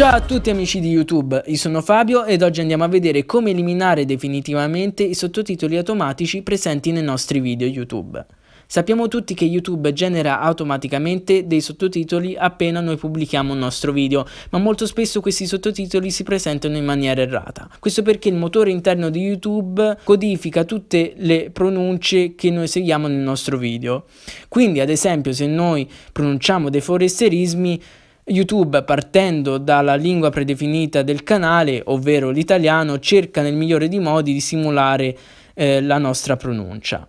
Ciao a tutti amici di YouTube, io sono Fabio ed oggi andiamo a vedere come eliminare definitivamente i sottotitoli automatici presenti nei nostri video YouTube. Sappiamo tutti che YouTube genera automaticamente dei sottotitoli appena noi pubblichiamo un nostro video, ma molto spesso questi sottotitoli si presentano in maniera errata. Questo perché il motore interno di YouTube codifica tutte le pronunce che noi seguiamo nel nostro video. Quindi ad esempio se noi pronunciamo dei foresterismi YouTube, partendo dalla lingua predefinita del canale, ovvero l'italiano, cerca nel migliore dei modi di simulare eh, la nostra pronuncia.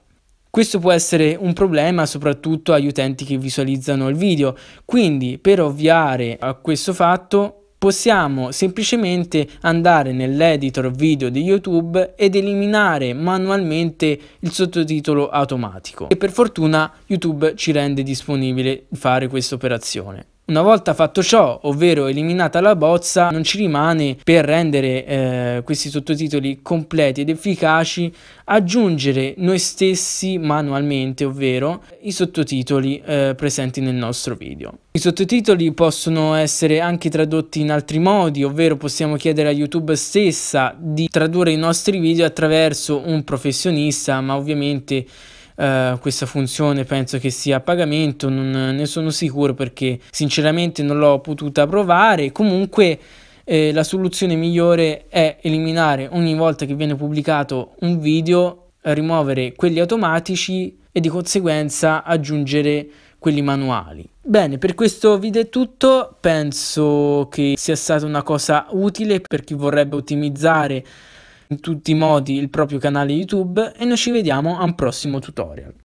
Questo può essere un problema soprattutto agli utenti che visualizzano il video, quindi per ovviare a questo fatto possiamo semplicemente andare nell'editor video di YouTube ed eliminare manualmente il sottotitolo automatico e per fortuna YouTube ci rende disponibile fare questa operazione. Una volta fatto ciò, ovvero eliminata la bozza, non ci rimane per rendere eh, questi sottotitoli completi ed efficaci aggiungere noi stessi manualmente, ovvero i sottotitoli eh, presenti nel nostro video. I sottotitoli possono essere anche tradotti in altri modi, ovvero possiamo chiedere a YouTube stessa di tradurre i nostri video attraverso un professionista, ma ovviamente eh, questa funzione penso che sia a pagamento, non ne sono sicuro perché sinceramente non l'ho potuta provare, comunque eh, la soluzione migliore è eliminare ogni volta che viene pubblicato un video, rimuovere quelli automatici e di conseguenza aggiungere quelli manuali. Bene, per questo video è tutto, penso che sia stata una cosa utile per chi vorrebbe ottimizzare in tutti i modi il proprio canale YouTube e noi ci vediamo a un prossimo tutorial.